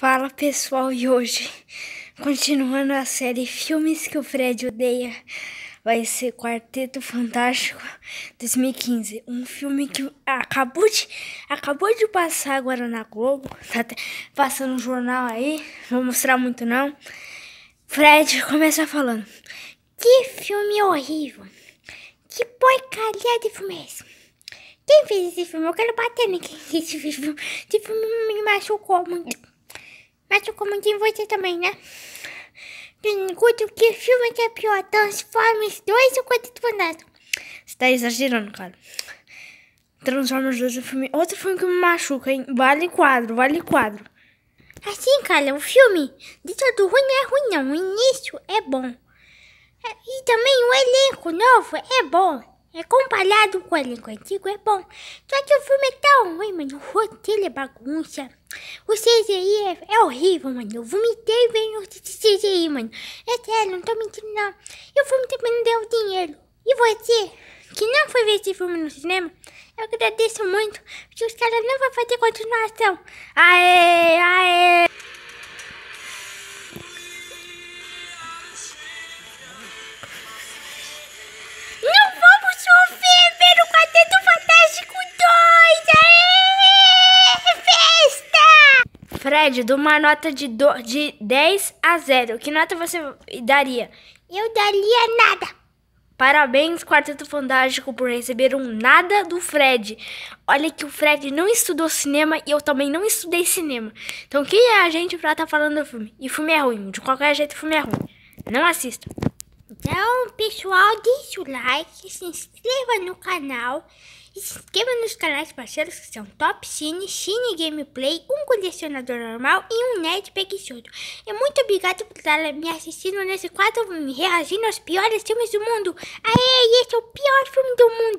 Fala pessoal, e hoje, continuando a série Filmes que o Fred odeia, vai ser Quarteto Fantástico 2015. Um filme que acabou de, acabou de passar agora na Globo, tá passando um jornal aí, não vou mostrar muito não. Fred começa falando: Que filme horrível! Que porcaria de filme é esse? Quem fez esse filme? Eu quero bater em quem fez esse filme. Esse filme me machucou muito. Mas eu comentei em você também, né? Pergunto hum, que filme que é pior, Transformers 2 ou Quarteto Fantástico? Você tá exagerando, cara. Transformers 2 é filme... Outro filme que me machuca, hein? Vale quadro, vale quadro. Assim, cara, o é filme de todo ruim não é ruim, não. O início é bom. É, e também o elenco novo é bom. É comparado com o língua antiga, é bom. Só que o filme é tão ruim, mano. O roteiro é bagunça. O CGI é, é horrível, mano. Eu vomitei vendo o CGI, mano. É sério, não tô mentindo, não. E o filme também não deu dinheiro. E você, que não foi ver esse filme no cinema, eu agradeço muito, porque os caras não vão fazer continuação. Aê, aê! Fred, dou uma nota de, do, de 10 a 0. Que nota você daria? Eu daria nada. Parabéns, Quarteto Fantástico, por receber um nada do Fred. Olha que o Fred não estudou cinema e eu também não estudei cinema. Então quem é a gente pra estar tá falando do filme? E filme é ruim, de qualquer jeito filme é ruim. Não assista. Então, pessoal, deixe o like, se inscreva no canal, se inscreva nos canais parceiros que são Top Cine, Cine Gameplay, um colecionador normal e um nerd preguiçoso. E muito obrigado por estar me assistindo nesse quadro reagindo aos piores filmes do mundo. Aê, esse é o pior filme do mundo.